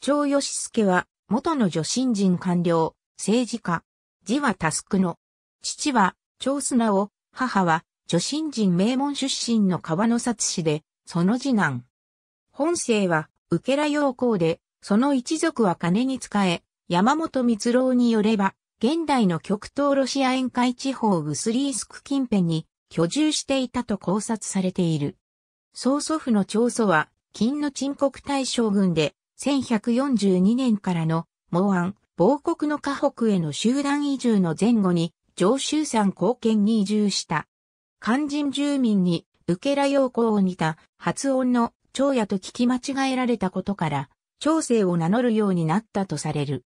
長義助は、元の女新人官僚、政治家。字はタスクの。父は、長砂を、母は、女新人名門出身の川野札氏で、その次男。本姓は、受けら陽光で、その一族は金に使え、山本光郎によれば、現代の極東ロシア沿海地方ウスリースク近辺に居住していたと考察されている。曽祖父の長祖は、金の沈国大将軍で、1142年からの、毛安、亡国の河北への集団移住の前後に、上州山貢献に移住した。肝心住民に、受けら用語を似た発音の長野と聞き間違えられたことから、長生を名乗るようになったとされる。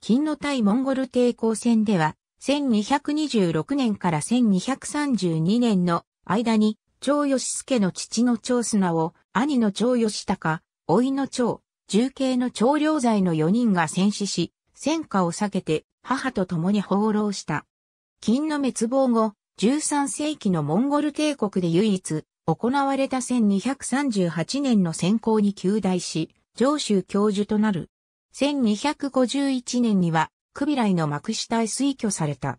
金の対モンゴル抵抗戦では、1226年から1232年の間に、長吉助の父の長砂を、兄の長吉高、甥の長、重慶の長領罪の4人が戦死し、戦火を避けて母と共に放浪した。金の滅亡後、13世紀のモンゴル帝国で唯一、行われた1238年の選考に求大し、上州教授となる。1251年には、クビライの幕下へ推挙された。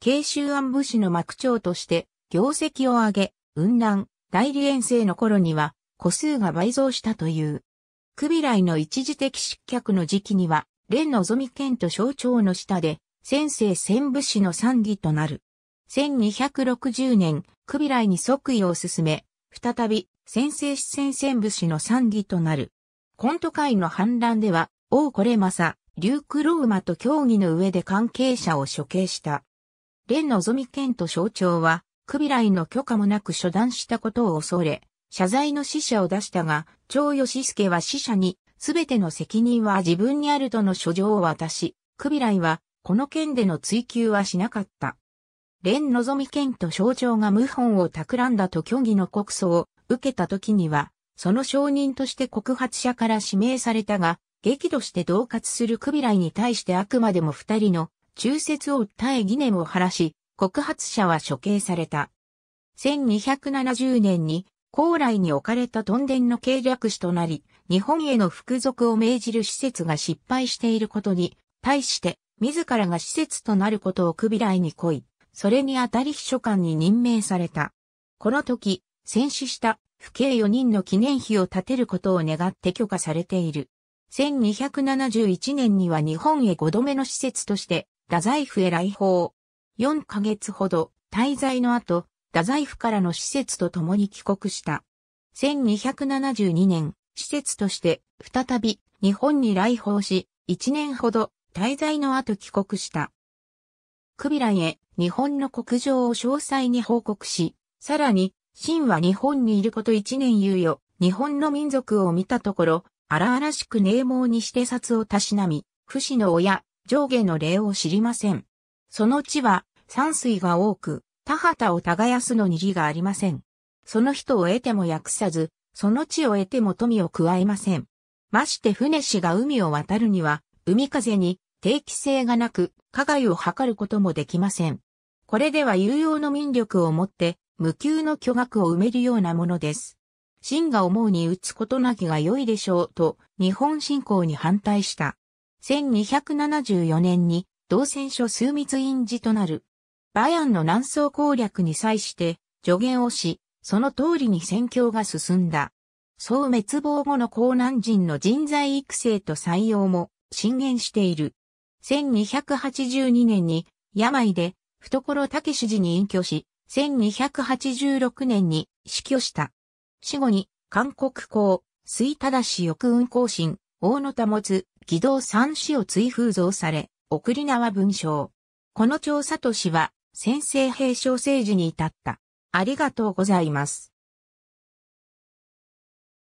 慶州安部士の幕長として、業績を上げ、雲南、大理遠征の頃には、個数が倍増したという。クビライの一時的失脚の時期には、レノのぞみンと象徴の下で、先生戦武士の賛義となる。1260年、クビライに即位を進め、再び、先生四川戦武士の賛義となる。コント会の反乱では、王これまさ、リュークローマと協議の上で関係者を処刑した。レノのぞみンと象徴は、クビライの許可もなく処断したことを恐れ、謝罪の死者を出したが、長吉助は死者に、すべての責任は自分にあるとの書状を渡し、クビライは、この件での追及はしなかった。連望ぞみ県と省庁が謀反を企んだと虚偽の告訴を受けた時には、その証人として告発者から指名されたが、激怒して同活するクビライに対してあくまでも二人の中説を訴え疑念を晴らし、告発者は処刑された。1270年に高麗に置かれた屯田の計略士となり、日本への服属を命じる施設が失敗していることに、対して、自らが施設となることをクビらいにい。それにあたり秘書官に任命された。この時、戦死した、府警4人の記念碑を建てることを願って許可されている。1271年には日本へ5度目の施設として、太宰府へ来訪。4ヶ月ほど滞在の後、太宰府からの施設と共に帰国した。1272年、施設として再び日本に来訪し、1年ほど滞在の後帰国した。クビラへ日本の国情を詳細に報告し、さらに、真は日本にいること1年猶予、日本の民族を見たところ、荒々しく名門にして札をたしなみ、不死の親、上下の礼を知りません。その地は山水が多く、田畑を耕すのに義がありません。その人を得ても訳さず、その地を得ても富を加えません。まして船氏が海を渡るには、海風に定期性がなく、加害を図ることもできません。これでは有用の民力をもって、無給の巨額を埋めるようなものです。真が思うに打つことなきが良いでしょうと、日本信仰に反対した。1274年に、同戦所枢密院寺となるバヤンの南宋攻略に際して助言をし、その通りに戦況が進んだ。総滅亡後の江南人の人材育成と採用も進言している。1282年に病で懐武主寺に隠居し、1286年に死去した。死後に韓国公、水忠氏翼運行進、大野持つ、義道三氏を追封増され、送り縄文章。この調査都市は先制平小政治に至った。ありがとうございます。